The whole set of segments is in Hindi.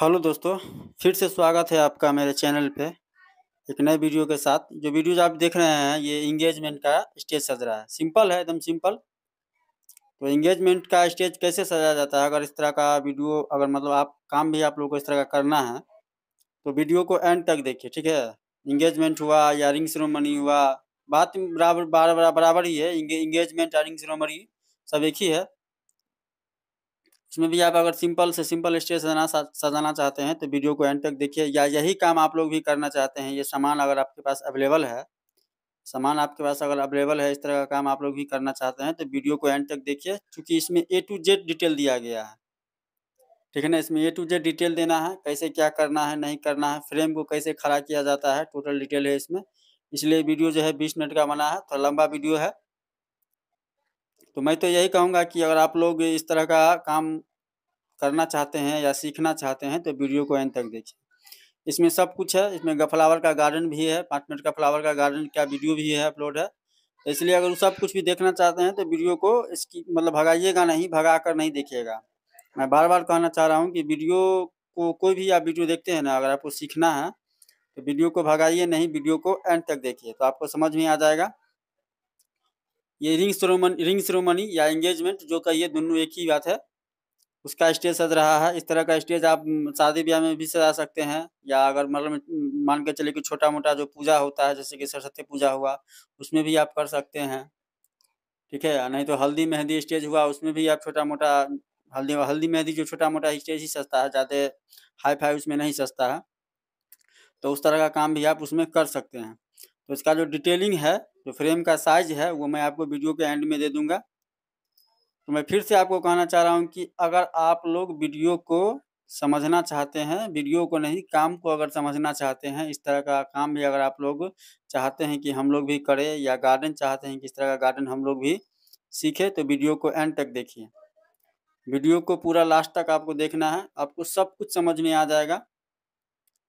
हेलो दोस्तों फिर से स्वागत है आपका मेरे चैनल पे एक नए वीडियो के साथ जो वीडियोज आप देख रहे हैं ये इंगेजमेंट का स्टेज सज रहा है सिंपल है एकदम सिंपल तो इंगेजमेंट का स्टेज कैसे सजाया जाता है अगर इस तरह का वीडियो अगर मतलब आप काम भी आप लोगों को इस तरह का करना है तो वीडियो को एंड तक देखिए ठीक है इंगेजमेंट हुआ या रिंग सेरोमनी हुआ बात बराबर बराबर बराबर ही है इंगेजमेंट या रिंग सेरोमनी सब एक ही है इसमें भी आप अगर सिंपल से सिंपल स्टेज सजाना सजाना चाहते हैं तो वीडियो को एंड तक देखिए या यही काम आप लोग भी करना चाहते हैं ये सामान अगर आपके पास अवेलेबल है सामान आपके पास अगर अवेलेबल है इस तरह का काम आप लोग भी करना चाहते हैं तो वीडियो को एंड तक देखिए क्योंकि इसमें ए टू जेड डिटेल दिया गया है ठीक है ना इसमें ए टू जेड डिटेल देना है कैसे क्या करना है नहीं करना है फ्रेम को कैसे खड़ा किया जाता है टोटल डिटेल है इसमें इसलिए वीडियो जो है बीस मिनट का बना है थोड़ा लंबा वीडियो है तो मैं तो यही कहूँगा कि अगर आप लोग इस तरह का काम करना चाहते हैं या सीखना चाहते हैं तो वीडियो को एंड तक देखिए इसमें सब कुछ है इसमें फ्लावर का गार्डन भी है पाँच मिनट का फ्लावर का गार्डन का वीडियो भी है अपलोड है तो इसलिए अगर सब कुछ भी देखना चाहते हैं तो वीडियो को इसकी मतलब भगाइएगा नहीं भगा कर नहीं देखिएगा मैं बार बार कहना चाह रहा हूँ कि वीडियो को कोई भी आप वीडियो देखते हैं ना अगर आपको सीखना है तो वीडियो को भगाइए नहीं वीडियो को एंड तक देखिए तो आपको समझ में आ जाएगा ये रिंग सेरोमनी रिंग सेरोमनी या एंगेजमेंट जो कहिए दोनों एक ही बात है उसका स्टेज सज रहा है इस तरह का स्टेज आप शादी ब्याह में भी सजा सकते हैं या अगर मतलब मान के चले कि छोटा मोटा जो पूजा होता है जैसे कि सरस्वती पूजा हुआ उसमें भी आप कर सकते हैं ठीक है नहीं तो हल्दी मेहंदी स्टेज हुआ उसमें भी आप छोटा मोटा हल्दी हल्दी मेहंदी जो छोटा मोटा स्टेज ही सस्ता है ज़्यादा हाई फाई उसमें नहीं सस्ता है तो उस तरह का काम भी आप उसमें कर सकते हैं तो इसका जो डिटेलिंग है जो फ्रेम का साइज है वो मैं आपको वीडियो के एंड में दे दूंगा तो मैं फिर से आपको कहना चाह रहा हूँ कि अगर आप लोग वीडियो को समझना चाहते हैं वीडियो को नहीं काम को अगर समझना चाहते हैं इस तरह का काम भी अगर आप लोग चाहते हैं कि हम लोग भी करें या गार्डन चाहते हैं कि इस तरह का गार्डन हम लोग भी सीखे तो वीडियो को एंड तक देखिए वीडियो को पूरा लास्ट तक आपको देखना है आपको सब कुछ समझ में आ जाएगा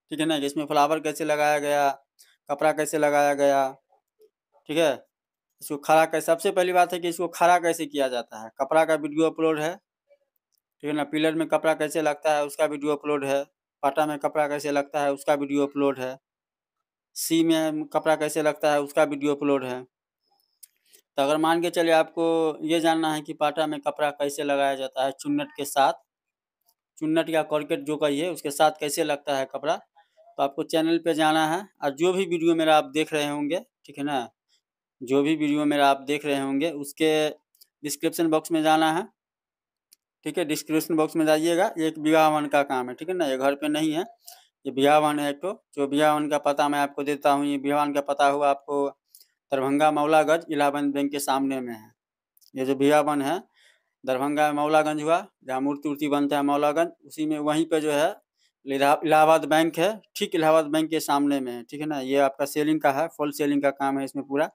ठीक है ना इसमें फ्लावर कैसे लगाया गया कपड़ा कैसे लगाया गया ठीक है इसको खड़ा कैसे सबसे पहली बात है कि इसको खड़ा कैसे किया जाता है कपड़ा का वीडियो अपलोड है ठीक है ना पिलर में कपड़ा कैसे लगता है उसका वीडियो अपलोड है पाटा में कपड़ा कैसे लगता है उसका वीडियो अपलोड है सी में कपड़ा कैसे लगता है उसका वीडियो अपलोड है तो अगर मान के चलिए आपको ये जानना है कि पाटा में कपड़ा कैसे लगाया जाता है चुन्नट के साथ चुन्नट या कॉर्केट जो कहिए उसके साथ कैसे लगता है कपड़ा तो आपको चैनल पे जाना है और जो भी वीडियो मेरा आप देख रहे होंगे ठीक है ना जो भी वीडियो मेरा आप देख रहे होंगे उसके डिस्क्रिप्शन बॉक्स में जाना है ठीक है डिस्क्रिप्शन बॉक्स में जाइएगा एक विवाह वन का काम है ठीक है ना ये घर पे नहीं है ये विवाह वन है तो जो बिया वन का पता मैं आपको देता हूँ ये विवाह वन का पता हुआ आपको दरभंगा मौलागंज इलाहाबाद बैंक के सामने में है ये जो बिया वन है दरभंगा मौलागंज हुआ जहाँ मूर्ति उर्ति बनता है मौलागंज उसी में वहीं पर जो है इलाहाबाद बैंक है ठीक इलाहाबाद बैंक के सामने में है ठीक है ना ये आपका सेलिंग का है फुल सेलिंग का काम है इसमें पूरा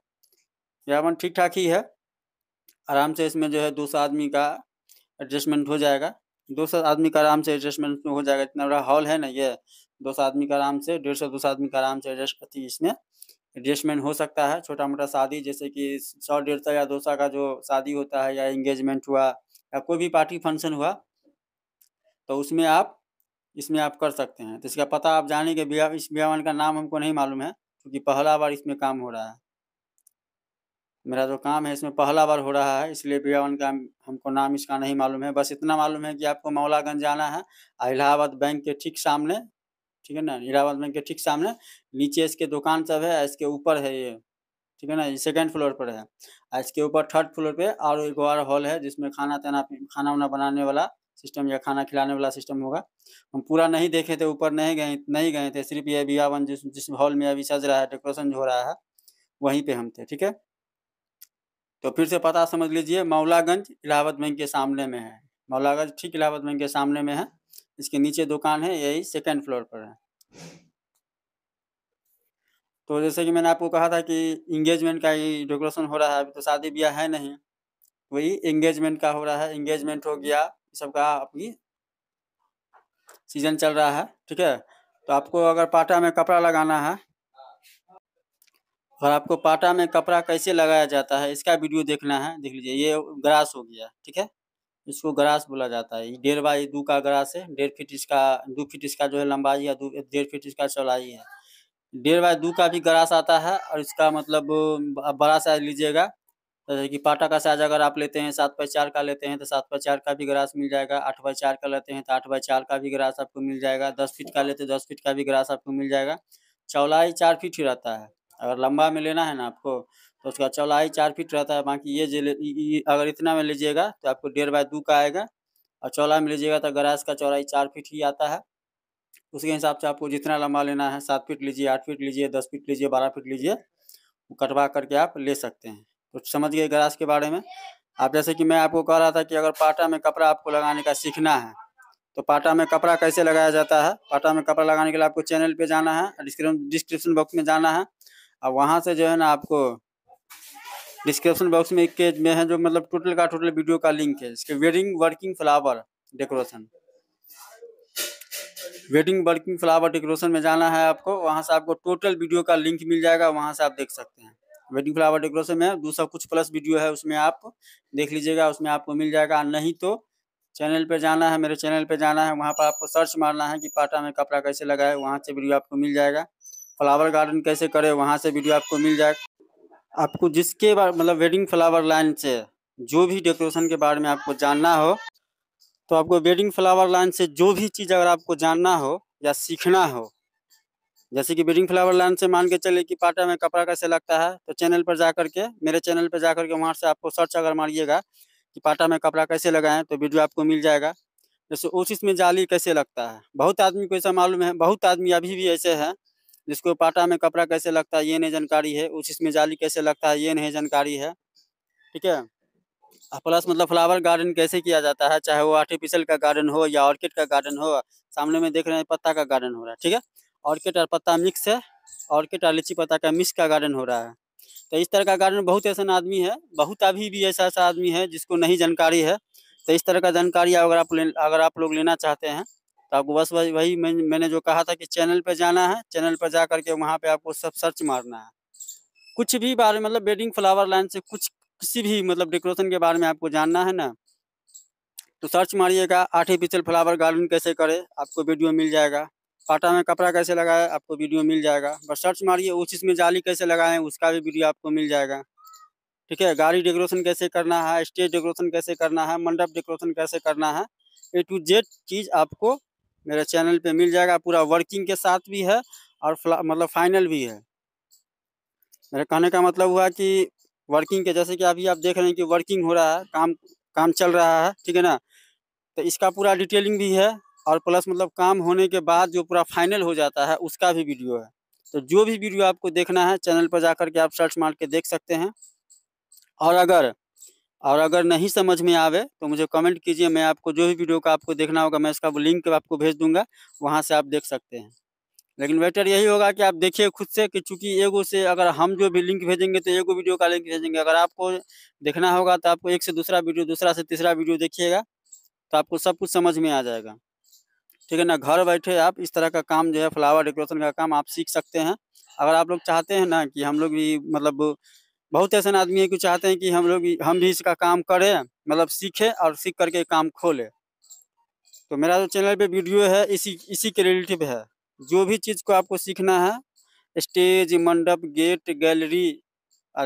व्यापन ठीक ठाक ही है आराम से इसमें जो है दो सौ आदमी का एडजस्टमेंट हो जाएगा दो सौ आदमी का आराम से एडजस्टमेंट हो जाएगा इतना बड़ा हॉल है ना ये दो सौ आदमी का आराम से डेढ़ सौ दो सौ आदमी का आराम से एडजस्ट इसमें एडजस्टमेंट हो सकता है छोटा मोटा शादी जैसे कि सौ डेढ़ सौ या दो सौ का जो शादी होता है या इंगेजमेंट हुआ या कोई भी पार्टी फंक्शन हुआ तो उसमें आप इसमें आप कर सकते हैं तो इसका पता आप जानेंगे इस बिहार का नाम हमको नहीं मालूम है क्योंकि पहला बार इसमें काम हो रहा है मेरा जो काम है इसमें पहला बार हो रहा है इसलिए बियावन का हमको नाम इसका नहीं मालूम है बस इतना मालूम है कि आपको मौलागंज जाना है इलाहाबाद बैंक के ठीक सामने ठीक है ना इलाहाबाद बैंक के ठीक सामने नीचे इसके दुकान सब है इसके ऊपर है ये ठीक है ना ये सेकेंड फ्लोर पर है इसके ऊपर थर्ड फ्लोर पे और एक और हॉल है जिसमें खाना ताना खाना वाना बनाने वाला सिस्टम या खाना खिलाने वाला सिस्टम होगा हम पूरा नहीं देखे थे ऊपर नहीं गए नहीं गए थे सिर्फ ये बियावन जिस जिस हॉल में अभी सज रहा है डेकोरेशन हो रहा है वहीं पर हम थे ठीक है तो फिर से पता समझ लीजिए मौलागंज इलाहाबाद बैंक के सामने में है मौलागंज ठीक इलाहाबाद बैंक के सामने में है इसके नीचे दुकान है यही सेकेंड फ्लोर पर है तो जैसे कि मैंने आपको कहा था कि इंगेजमेंट का ही डेकोरेशन हो रहा है अभी तो शादी ब्याह है नहीं वही एंगेजमेंट का हो रहा है एंगेजमेंट हो गया सबका अपनी सीजन चल रहा है ठीक है तो आपको अगर पाटा में कपड़ा लगाना है और आपको पाटा में कपड़ा कैसे लगाया जाता है इसका वीडियो देखना है देख लीजिए ये ग्रास हो गया ठीक है इसको ग्रास बोला जाता है डेढ़ बाई दो का ग्रास है डेढ़ फीट इसका दो फीट इसका जो है लंबाई है डेढ़ फीट इसका चौड़ाई है डेढ़ बाई दो का भी ग्रास आता है और इसका मतलब बड़ा साइज लीजिएगा जैसे कि पाटा का साइज अगर आप लेते हैं सात बाई चार का लेते हैं तो सात बाई चार का भी ग्रास मिल जाएगा आठ बाई चार का लेते हैं तो आठ बाई चार का भी ग्रास आपको मिल जाएगा दस फीट का लेते हैं दस फीट का भी ग्रास आपको मिल जाएगा चौलाई चार फीट ही रहता है अगर लंबा में लेना है ना आपको तो उसका चौलाई चार फीट रहता है बाकी ये, जो अगर इतना में लीजिएगा तो आपको डेढ़ बाय दो का आएगा और चौला में लीजिएगा तो गराज का चौड़ाई चार फीट ही आता है उसके हिसाब से आपको जितना लंबा लेना है सात फीट लीजिए आठ फीट लीजिए दस फीट लीजिए बारह फीट लीजिए कटवा करके आप ले सकते हैं तो समझ गए गराज के बारे में आप जैसे कि मैं आपको कह रहा था कि अगर पाटा में कपड़ा आपको लगाने का सीखना है तो पाटा में कपड़ा कैसे लगाया जाता है पाटा में कपड़ा लगाने के लिए आपको चैनल पे जाना है डिस्क्रिप्शन बॉक्स में जाना है अब वहाँ से जो है ना आपको डिस्क्रिप्शन बॉक्स में एक में है जो मतलब टोटल का टोटल वीडियो का लिंक है इसके wedding working flower decoration wedding working flower decoration में जाना है आपको वहाँ से आपको टोटल वीडियो का लिंक मिल जाएगा वहाँ से आप देख सकते हैं वेडिंग फ्लावर डेकोरेशन में दूसरा कुछ प्लस वीडियो है उसमें आप देख लीजिएगा उसमें आपको मिल जाएगा नहीं तो चैनल पर जाना है मेरे चैनल पर जाना है वहाँ पर आपको सर्च मारना है कि पाटा में कपड़ा कैसे लगाए वहाँ से वीडियो आपको मिल जाएगा फ्लावर गार्डन कैसे करें वहाँ से वीडियो आपको मिल जाए आपको जिसके बारे मतलब वेडिंग फ्लावर लाइन से जो भी डेकोरेशन के बारे में आपको जानना हो तो आपको वेडिंग फ्लावर लाइन से जो भी चीज़ अगर आपको जानना हो या सीखना हो जैसे कि वेडिंग फ्लावर लाइन से मान के चले कि पाटा में कपड़ा कैसे लगता है तो चैनल पर जा करके मेरे चैनल पर जा करके वहाँ से आपको सर्च अगर मारिएगा कि पाटा में कपड़ा कैसे लगाएं तो वीडियो आपको मिल जाएगा जैसे ओसिस में जाली कैसे लगता है बहुत आदमी को ऐसा मालूम है बहुत आदमी अभी भी ऐसे हैं जिसको पाटा में कपड़ा कैसे लगता है ये नहीं जानकारी है उस इसमें जाली कैसे लगता है ये नहीं जानकारी है ठीक है प्लस मतलब फ्लावर गार्डन कैसे किया जाता है चाहे वो आर्टिफिशियल का गार्डन हो या ऑर्किड का गार्डन हो सामने में देख रहे हैं पत्ता का गार्डन हो रहा है ठीक है ऑर्किड और पत्ता मिक्स है ऑर्किड और लीची पत्ता का मिक्स का गार्डन हो रहा है तो इस तरह का गार्डन बहुत ऐसा आदमी है बहुत अभी भी ऐसा ऐसा आदमी है जिसको नहीं जानकारी है तो इस तरह का जानकारी अगर आप अगर आप लोग लेना चाहते हैं तो आपको बस वही वही मैं, मैंने जो कहा था कि चैनल पर जाना है चैनल पर जा करके वहाँ पर आपको सब सर्च मारना है कुछ भी बारे मतलब बेडिंग फ्लावर लाइन से कुछ किसी भी मतलब डेकोरेशन के बारे में आपको जानना है ना तो सर्च मारिएगा आर्टिफिशियल फ्लावर गार्डन कैसे करें आपको वीडियो मिल जाएगा पाटा में कपड़ा कैसे लगाए आपको वीडियो मिल जाएगा बस सर्च मारिए उस चीज़ में जाली कैसे लगाएं उसका भी वीडियो आपको मिल जाएगा ठीक है गाड़ी डेकोरेशन कैसे करना है स्टेज डेकोरेशन कैसे करना है मंडप डेकोरेशन कैसे करना है ए टू जेड चीज़ आपको मेरे चैनल पे मिल जाएगा पूरा वर्किंग के साथ भी है और मतलब फाइनल भी है मेरे कहने का मतलब हुआ कि वर्किंग के जैसे कि अभी आप देख रहे हैं कि वर्किंग हो रहा है काम काम चल रहा है ठीक है ना तो इसका पूरा डिटेलिंग भी है और प्लस मतलब काम होने के बाद जो पूरा फाइनल हो जाता है उसका भी वीडियो है तो जो भी वीडियो आपको देखना है चैनल पर जा के आप सर्च मार के देख सकते हैं और अगर और अगर नहीं समझ में आवे तो मुझे कमेंट कीजिए मैं आपको जो भी वीडियो का आपको देखना होगा मैं इसका वो लिंक आपको भेज दूंगा वहाँ से आप देख सकते हैं लेकिन बेटर यही होगा कि आप देखिए खुद से कि चूंकि एगो से अगर हम जो भी लिंक भेजेंगे तो एगो वीडियो का लिंक भेजेंगे अगर आपको देखना होगा तो आपको एक से दूसरा वीडियो दूसरा से तीसरा वीडियो देखिएगा तो आपको सब कुछ समझ में आ जाएगा ठीक है ना घर बैठे आप इस तरह का काम जो है फ्लावर डेकोरेशन का काम आप सीख सकते हैं अगर आप लोग चाहते हैं ना कि हम लोग भी मतलब बहुत ऐसे आदमी है कि चाहते हैं कि हम लोग हम भी इसका काम करें मतलब सीखें और सीख करके काम खोलें तो मेरा जो चैनल पे वीडियो है इसी इसी के रिलेटिव है जो भी चीज़ को आपको सीखना है स्टेज मंडप गेट गैलरी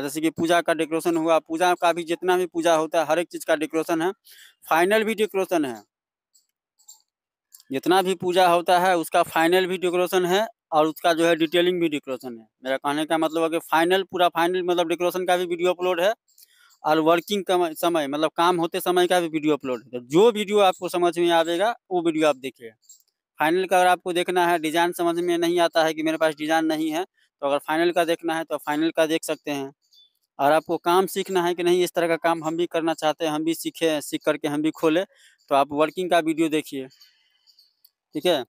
जैसे कि पूजा का डेकोरेशन हुआ पूजा का भी जितना भी पूजा होता है हर एक चीज़ का डेकोरेशन है फाइनल भी डेकोरेशन है जितना भी पूजा होता है उसका फाइनल भी डेकोरेशन है और उसका जो है डिटेलिंग भी डेकोरेशन है मेरा कहने का मतलब है कि फाइनल पूरा फाइनल मतलब डेकोरेशन का भी वीडियो अपलोड है और वर्किंग समय मतलब काम होते समय का भी वीडियो अपलोड है तो जो वीडियो आपको समझ में आएगा वो वीडियो आप देखिए फाइनल का अगर आपको देखना है डिज़ाइन समझ में नहीं आता है कि मेरे पास डिज़ाइन नहीं है तो अगर फाइनल का देखना है तो फाइनल का देख सकते हैं और आपको काम सीखना है कि नहीं इस तरह का काम हम भी करना चाहते हैं हम भी सीखे सीख करके हम भी खोले तो आप वर्किंग का वीडियो देखिए ठीक है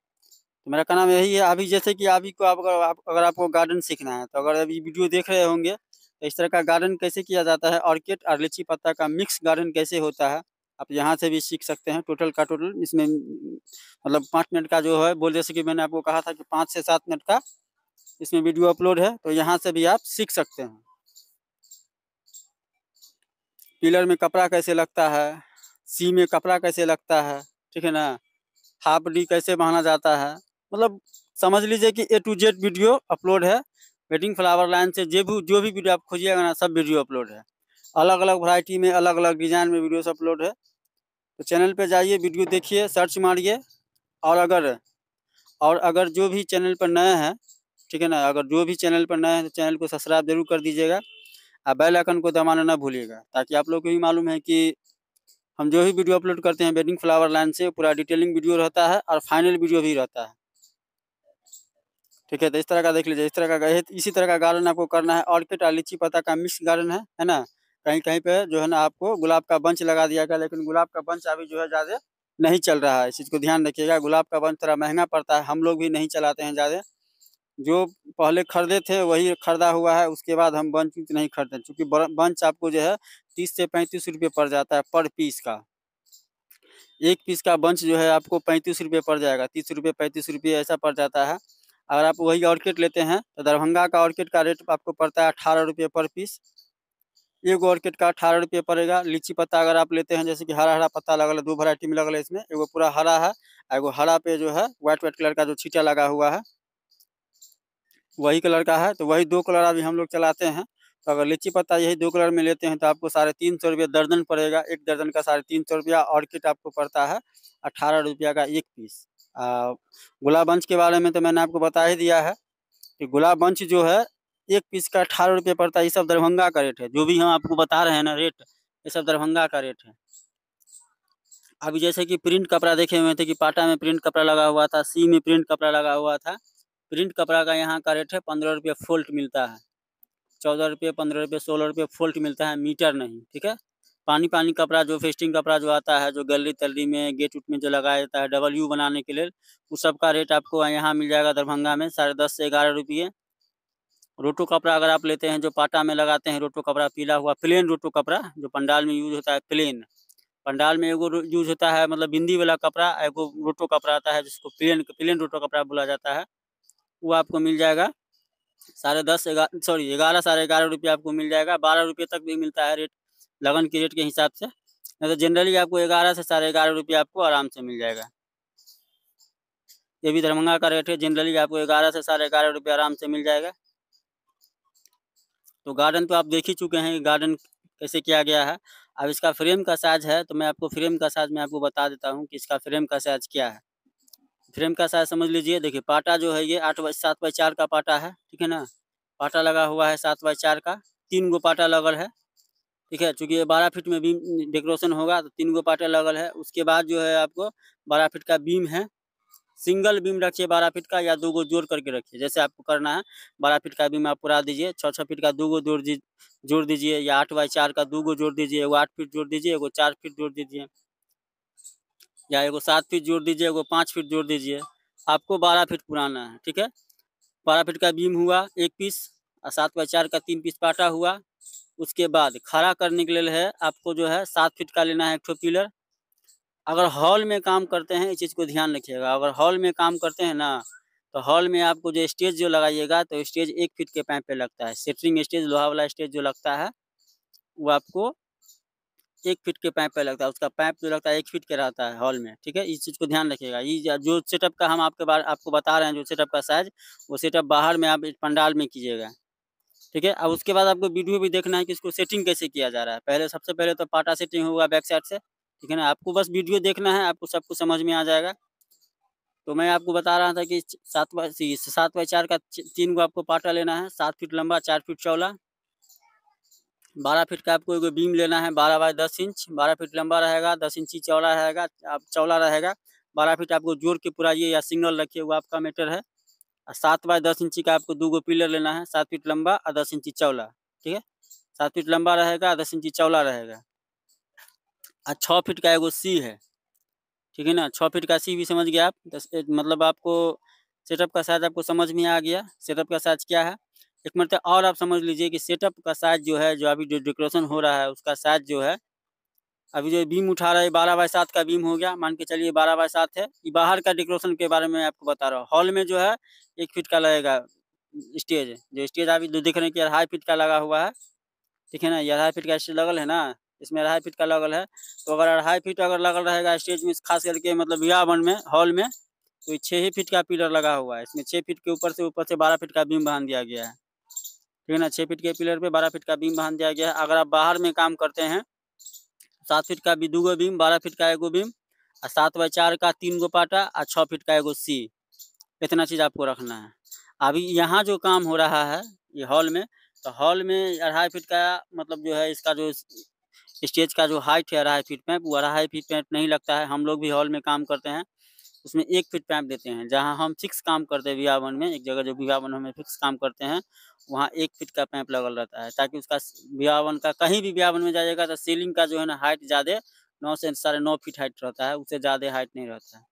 तो मेरा कहना यही है अभी जैसे कि अभी को आप अगर, आप अगर आपको गार्डन सीखना है तो अगर अभी वीडियो देख रहे होंगे तो इस तरह का गार्डन कैसे किया जाता है ऑर्किड और लीची पत्ता का मिक्स गार्डन कैसे होता है आप यहाँ से भी सीख सकते हैं टोटल का टोटल इसमें मतलब पाँच मिनट का जो है बोल जैसे कि मैंने आपको कहा था कि पाँच से सात मिनट का इसमें वीडियो अपलोड है तो यहाँ से भी आप सीख सकते हैं पिलर में कपड़ा कैसे लगता है सी में कपड़ा कैसे लगता है ठीक है ना हाफ डी कैसे बहाना जाता है मतलब समझ लीजिए कि A to Z video upload है वेडिंग फ्लावर लाइन से जो भी जो भी वीडियो आप खोजिएगा ना सब वीडियो अपलोड है अलग अलग वैरायटी में अलग अलग डिजाइन में वीडियोस अपलोड है तो चैनल पे जाइए वीडियो देखिए सर्च मारिए और अगर और अगर जो भी चैनल पर नए हैं ठीक है ना अगर जो भी चैनल पर नए हैं तो चैनल को सब्सक्राइब जरूर कर दीजिएगा और बेल आइकन को दबाना ना भूलिएगा ताकि आप लोग को भी मालूम है कि हम जो भी वीडियो अपलोड करते हैं वेडिंग फ्लावर लाइन से पूरा डिटेलिंग वीडियो रहता है और फाइनल वीडियो भी रहता है ठीक है तो इस तरह का देख लीजिए इस तरह का इसी तरह का गार्डन आपको करना है ऑर्किड और लीची पत्ता का मिक्स गार्डन है है ना कहीं कहीं पे जो है ना आपको गुलाब का बंच लगा दिया गया लेकिन गुलाब का बंच अभी जो है ज़्यादा नहीं चल रहा है इस चीज़ को ध्यान रखिएगा गुलाब का बंच थोड़ा महंगा पड़ता है हम लोग भी नहीं चलाते हैं ज़्यादा जो पहले खरीदे थे वही खरीदा हुआ है उसके बाद हम बंच नहीं खरीदते चूँकि बंच आपको जो है तीस से पैंतीस रुपये पड़ जाता है पर पीस का एक पीस का बंच जो है आपको पैंतीस रुपये पड़ जाएगा तीस रुपये पैंतीस रुपये ऐसा पड़ जाता है अगर आप वही ऑर्किड लेते हैं तो दरभंगा का ऑर्किड का रेट आपको पड़ता है अठारह रुपये पर पीस एगो ऑर्किड का अठारह रुपये पड़ेगा लीची पत्ता अगर आप लेते हैं जैसे कि हरा हरा पत्ता लगा है दो वरायटी में लगा है इसमें एगो पूरा हरा है एगो हरा पे जो है व्हाइट व्हाइट कलर का जो छीटा लगा हुआ है वही कलर का है तो वही दो कलर अभी हम लोग चलाते हैं तो अगर लीची पत्ता यही दो कलर में लेते हैं तो आपको साढ़े तीन सौ रुपया दर्जन पड़ेगा एक दर्जन का साढ़े तीन सौ रुपया ऑर्किड आपको पड़ता है अठारह रुपया का एक पीस गुलाब वंश के बारे में तो मैंने आपको बता ही दिया है कि गुलाब वंश जो है एक पीस का अठारह रुपये पड़ता है ये सब दरभंगा का रेट है जो भी हम आपको बता रहे हैं ना रेट ये सब दरभंगा का रेट है अभी जैसे कि प्रिंट कपड़ा देखे हुए थे कि पाटा में प्रिंट कपड़ा लगा हुआ था सी में प्रिंट कपड़ा लगा हुआ था प्रिंट कपड़ा का यहाँ का रेट है पंद्रह रुपये फोल्ट मिलता है चौदह रुपये पंद्रह रुपये सोलह रुपये फोल्ट मिलता है मीटर नहीं ठीक है पानी पानी कपड़ा जो फेस्टिंग कपड़ा जो आता है जो गली तल्ली में गेट उट में जो लगाया जाता है डबल यू बनाने के लिए उस सब का रेट आपको यहाँ मिल जाएगा दरभंगा में साढ़े दस से ग्यारह रुपये रोटो कपड़ा अगर आप लेते हैं जो पाटा में लगाते हैं रोटो कपड़ा पीला हुआ प्लेन रोटो कपड़ा जो पंडाल में यूज होता है प्लेन पंडाल में एगो यूज होता है मतलब बिंदी वाला कपड़ा एगो रोटो कपड़ा आता है जिसको प्लेन प्लेन रोटो कपड़ा बोला जाता है वो आपको मिल जाएगा साढ़े दस सॉरी ग्यारह साढ़े ग्यारह रुपये आपको मिल जाएगा बारह रुपये तक भी मिलता है रेट लगन के रेट के हिसाब से नहीं तो जनरली आपको ग्यारह से साढ़े ग्यारह रुपये आपको आराम से मिल जाएगा ये भी दरभंगा का रेट है जनरली आपको ग्यारह से साढ़े ग्यारह रुपये आराम से मिल जाएगा तो गार्डन तो आप देख ही चुके हैं गार्डन कैसे किया गया है अब इसका फ्रेम का साइज है तो मैं आपको फ्रेम का साइज मैं आपको बता देता हूँ कि इसका फ्रेम का साइज क्या है फ्रेम का साइज समझ लीजिए देखिए पाटा जो है ये आठ बाई सात बाई चार का पाटा है ठीक है ना पाटा लगा हुआ है सात बाई चार का तीन गो पाटा लगल है ठीक है चूंकि बारह फीट में बीम डेकोरेशन होगा तो तीन गो पार्टे लगल है उसके बाद जो है आपको बारह फीट का बीम है सिंगल बीम रखिए बारह फीट का या दो गो जोड़ करके रखिए जैसे आपको करना है बारह फीट का बीम आप पूरा दीजिए छः छः फीट का दो गो जोड़ जोड़ दीजिए या आठ बाई चार का दो गो जोड़ दीजिए एगो आठ फीट जोड़ दीजिए एगो चार फीट जोड़ दीजिए या एगो सात फीट जोड़ दीजिए एगो पाँच फीट जोड़ दीजिए आपको बारह फीट पुराना है ठीक है बारह फीट का बीम हुआ एक पीस और सात बाई चार का तीन पीस पाटा हुआ उसके बाद खड़ा करने के लिए है आपको जो है सात फीट का लेना है एक पिलर अगर हॉल में काम करते हैं इस चीज़ को ध्यान रखिएगा अगर हॉल में काम करते हैं ना तो हॉल में आपको जो स्टेज जो लगाइएगा तो स्टेज एक फीट के पैप पे लगता है सेटरिंग स्टेज लोहा वाला स्टेज जो लगता है वो आपको एक फीट के पैंप पे लगता है उसका पाइप जो लगता है एक फीट के रहता है हॉल में ठीक है इस चीज़ को ध्यान रखिएगा ये जो सेटअप का हम आपके बारे आपको बता रहे हैं जो सेटअप का साइज वो सेटअप बाहर में आप पंडाल में कीजिएगा ठीक है अब उसके बाद आपको वीडियो भी देखना है कि इसको सेटिंग कैसे किया जा रहा है पहले सबसे पहले तो पाटा सेटिंग होगा बैक साइड से ठीक है ना आपको बस वीडियो देखना है आपको सब कुछ समझ में आ जाएगा तो मैं आपको बता रहा था कि सात बाई सात बाई चार का तीन को आपको पाटा लेना है सात फीट लंबा चार फीट चौला बारह फीट का आपको एक बीम लेना है बारह बाय दस इंच बारह फीट लंबा रहेगा दस इंची चौड़ा रहेगा आप चौड़ा रहेगा बारह फीट आपको जोड़ के पूरा ये या सिंगल रखिए वो आपका मेटर है सात बाय दस इंची का आपको दो गो पिलर लेना है सात फीट लंबा और दस इंची चौला ठीक है सात फीट लंबा रहेगा दस इंची चौला रहेगा और छः फीट का एगो सी है ठीक है ना छः फीट का सी भी समझ गया आप दस मतलब आपको सेटअप का साइज आपको समझ में आ गया सेटअप का साइज क्या है एक मिनट और आप समझ लीजिए कि सेटअप का साइज जो है जो अभी जो डेकोरेशन हो रहा है उसका साइज जो है अभी जो बीम उठा रहा है बारह बाय सात का बीम हो गया मान के चलिए बारह बाय सात है ये बाहर का डेकोरेशन के बारे में आपको बता रहा हूँ हॉल में जो है एक फीट का लगेगा स्टेज जो स्टेज अभी जो देख रहे हैं कि अढ़ाई फीट का लगा हुआ है ठीक है ना ये अढ़ाई फीट का स्टेज लगल है ना इसमें अढ़ाई फीट का लगल है तो अगर अढ़ाई फीट अगर लगल रहेगा स्टेज में खास करके मतलब विवाह में हॉल में तो छः ही फीट का पिलर लगा हुआ है इसमें छः फीट के ऊपर से ऊपर से बारह फीट का बीम बांध दिया गया है ठीक है ना छः फीट के पिलर पे बारह फीट का बीम बांध दिया गया है अगर आप बाहर में काम करते हैं सात फीट का भी दूगो बीम बारह फीट का एगो बीम और सात बाई चार का तीन गो पाटा और छः फीट का एगो सी इतना चीज़ आपको रखना है अभी यहाँ जो काम हो रहा है ये हॉल में तो हॉल में अढ़ाई फीट का मतलब जो है इसका जो स्टेज का जो हाइट है अढ़ाई फीट पैंप वो अढ़ाई फीट पैंप नहीं लगता है हम लोग भी हॉल में काम करते हैं उसमें एक फीट पैप देते हैं जहाँ हम फिक्स काम करते हैं बिहावन में एक जगह जो बिहावन हमें फिक्स काम करते हैं वहाँ एक फीट का पैप लगल रहता है ताकि उसका बिहावन का कहीं भी बिहावन में जाएगा तो सीलिंग का जो है ना हाइट ज़्यादा नौ से साढ़े नौ फीट हाइट रहता है उससे ज़्यादा हाइट नहीं रहता है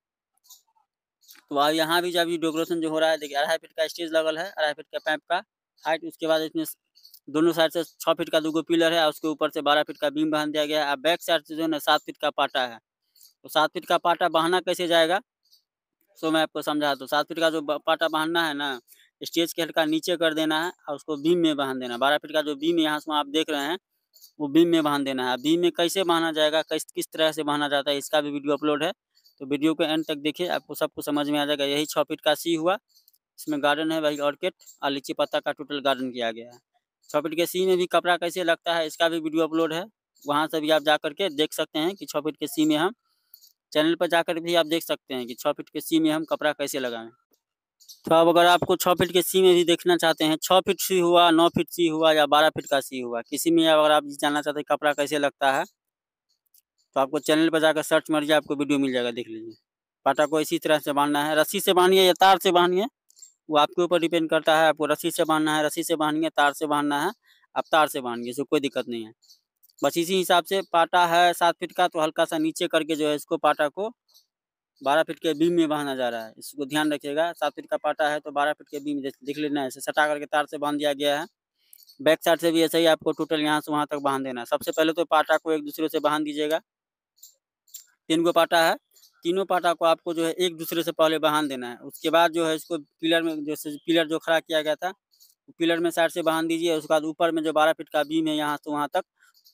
तो अब यहाँ भी जब डेकोरेशन जो हो रहा है देखिए अढ़ाई फीट का स्टेज लगल है अढ़ाई फीट का पैप का हाइट उसके बाद इसमें दोनों साइड से छः फीट का दो पिलर है उसके ऊपर से बारह फीट का बीम बांध दिया गया है बैक साइड से जो है ना सात फीट का पाटा है तो सात फीट का पाटा बहाना कैसे जाएगा सो मैं आपको समझा तो सात फीट का जो पाटा बांधना है ना स्टेज के हल्का नीचे कर देना है और उसको बीम में बांध देना है बारह फीट का जो बीम यहाँ से आप देख रहे हैं वो बीम में बांध देना है बीम में कैसे बांधा जाएगा किस किस तरह से बांधा जाता है इसका भी वीडियो अपलोड है तो वीडियो को एंड तक देखिए आपको सब कुछ समझ में आ जाएगा यही छः फीट का सी हुआ इसमें गार्डन है भाई ऑर्किड और लीची पत्ता का टोटल गार्डन किया गया है छः फीट के सी में भी कपड़ा कैसे लगता है इसका भी वीडियो अपलोड है वहाँ से भी आप जा करके देख सकते हैं कि छः फीट के सी में हम चैनल पर जाकर भी आप देख सकते हैं कि छः फीट के सी में हम कपड़ा कैसे लगाएं तो अब अगर आपको छः फीट के सी में भी देखना चाहते हैं छः फीट सी हुआ नौ फीट सी हुआ या बारह फीट का सी हुआ किसी में अगर आप जानना चाहते हैं कपड़ा कैसे लगता है तो आपको चैनल पर जाकर सर्च मारिए आपको वीडियो मिल जाएगा देख लीजिए पाटा को इसी तरह से बांधना है रस्सी से बांधिए या तार से बांधिए वो आपके ऊपर डिपेंड करता है आपको रस्सी से बांधना है रस्सी से बांधिए तार से बांधना है आप तार से बांधिए इसे कोई दिक्कत नहीं है बस इसी हिसाब से पाटा है सात फीट का तो हल्का सा नीचे करके जो है इसको पाटा को बारह फीट के बीम में बांधा जा रहा है इसको ध्यान रखिएगा सात फीट का पाटा है तो बारह फीट के बीम दिख लेना है सटा करके तार से बांध दिया गया है बैक साइड से भी ऐसे ही आपको टोटल यहाँ से वहाँ तक बांध देना है सबसे पहले तो पाटा को एक दूसरे से बांध दीजिएगा तीन गो पाटा है तीनों पाटा को आपको जो है एक दूसरे से पहले बांध देना है उसके बाद जो है इसको पिलर में जैसे पिलर जो खड़ा किया गया था पिलर में साइड से बांध दीजिए उसके बाद ऊपर में जो बारह फीट का बीम है यहाँ से वहाँ तक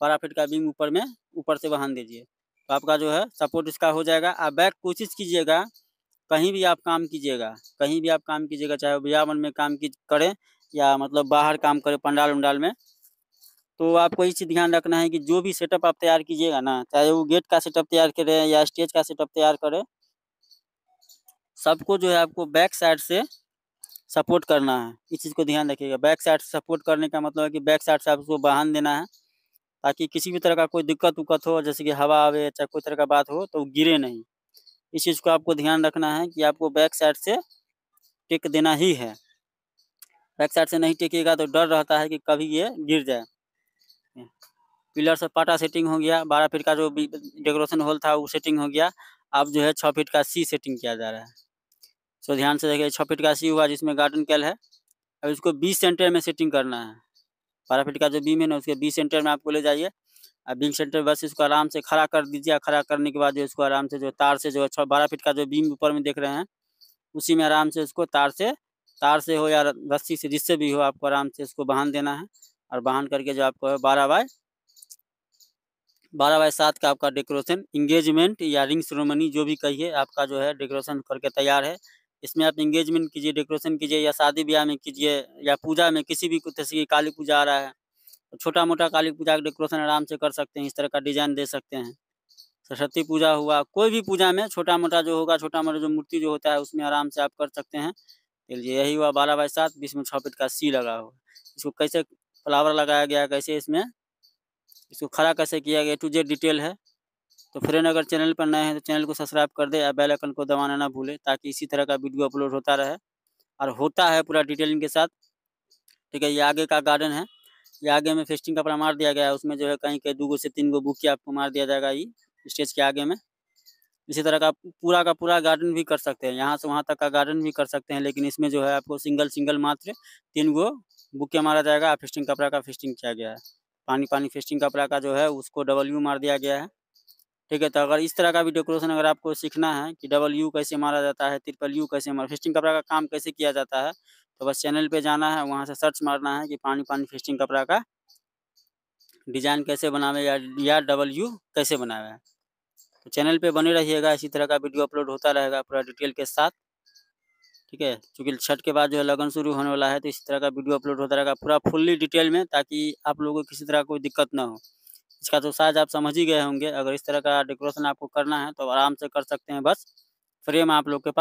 फिट का बीम ऊपर में ऊपर से बहान दीजिए तो आपका जो है सपोर्ट इसका हो जाएगा आप बैक कोशिश कीजिएगा कहीं भी आप काम कीजिएगा कहीं भी आप काम कीजिएगा चाहे बियावन में काम करें या मतलब बाहर काम करें पंडाल उंडाल में तो आपको इस चीज़ ध्यान रखना है कि जो भी सेटअप आप तैयार कीजिएगा ना चाहे वो गेट का सेटअप तैयार करें या स्टेज का सेटअप तैयार करें सबको जो है आपको बैक साइड से सपोर्ट करना है इस चीज़ को ध्यान रखिएगा बैक साइड से सपोर्ट करने का मतलब है कि बैक साइड से आपको बहन देना है ताकि किसी भी तरह का कोई दिक्कत उक्कत हो जैसे कि हवा आवे चाहे कोई तरह का बात हो तो गिरे नहीं इस चीज़ को आपको ध्यान रखना है कि आपको बैक साइड से टेक देना ही है बैक साइड से नहीं टेकेगा तो डर रहता है कि कभी ये गिर जाए पिलर से पाटा सेटिंग हो गया बारह फीट का जो डेकोरेशन होल था वो सेटिंग हो गया अब जो है छः फीट का सी सेटिंग किया जा रहा है सो ध्यान से देखिए छः फीट का सी हुआ जिसमें गार्डन कैल है अब इसको बीस सेंटर में सेटिंग करना है बारह फीट का जो बीम है ना उसके बी सेंटर में आपको ले जाइए और बीम सेंटर बस इसको आराम से खड़ा कर दीजिए खड़ा करने के बाद जो इसको आराम से जो तार से जो अच्छा बारह फीट का जो बीम ऊपर में देख रहे हैं उसी में आराम से उसको तार से तार से हो या रस्सी से जिससे भी हो आपको आराम से इसको बहान देना है और बहान करके जो आपको है बारह बाय बारह बाय सात का आपका डेकोरेशन इंगेजमेंट या रिंग सेरोमनी जो भी कहिए आपका जो है डेकोरेशन करके तैयार है इसमें आप इंगेजमेंट कीजिए डेकोरेशन कीजिए या शादी ब्याह में कीजिए या पूजा में किसी भी जैसे काली पूजा आ रहा है तो छोटा मोटा काली पूजा का डेकोरेशन आराम से कर सकते हैं इस तरह का डिजाइन दे सकते हैं सरस्वती पूजा हुआ कोई भी पूजा में छोटा मोटा जो होगा छोटा मोटा जो मूर्ति जो होता है उसमें आराम से आप कर सकते हैं चलिए यही हुआ बारह बाई सात बीस में छः फीट का सी लगा हुआ इसको कैसे फ्लावर लगाया गया कैसे इसमें इसको खड़ा कैसे किया गया टू जेड डिटेल है तो फ्रेंड अगर चैनल पर नए हैं तो चैनल को सब्सक्राइब कर दे और बेलाइकन को दबाना ना भूले ताकि इसी तरह का वीडियो अपलोड होता रहे और होता है पूरा डिटेलिंग के साथ ठीक है ये आगे का गार्डन है ये आगे में फेस्टिंग कपड़ा मार दिया गया है उसमें जो है कहीं कहीं दो से तीन गो बुक आपको मार दिया जाएगा ये स्टेज के आगे में इसी तरह का पूरा का पूरा गार्डन भी कर सकते हैं यहाँ से वहाँ तक का गार्डन भी कर सकते हैं लेकिन इसमें जो है आपको सिंगल सिंगल मात्र तीन गो के मारा जाएगा फेस्टिंग कपड़ा का फेस्टिंग किया गया है पानी पानी फेस्टिंग कपड़ा का जो है उसको यू मार दिया गया है ठीक है तो अगर इस तरह का भी डेकोरेशन अगर आपको सीखना है कि डबल यू कैसे मारा जाता है ट्रिपल यू कैसे मारा फिस्टिंग कपड़ा का काम कैसे किया जाता है तो बस चैनल पे जाना है वहाँ से सर्च मारना है कि पानी पानी फिस्टिंग कपड़ा का डिजाइन कैसे बनावे या, या डबल यू कैसे बनावे तो चैनल पे बने रहिएगा इसी तरह का वीडियो अपलोड होता रहेगा पूरा डिटेल के साथ ठीक है चूँकि छठ के बाद जो है लगन शुरू होने वाला है तो इसी तरह का वीडियो अपलोड होता रहेगा पूरा फुल्ली डिटेल में ताकि आप लोगों को किसी तरह कोई दिक्कत ना हो इसका तो साइज आप समझ ही गए होंगे अगर इस तरह का डेकोरेशन आपको करना है तो आराम से कर सकते हैं बस फ्रेम आप लोग के पास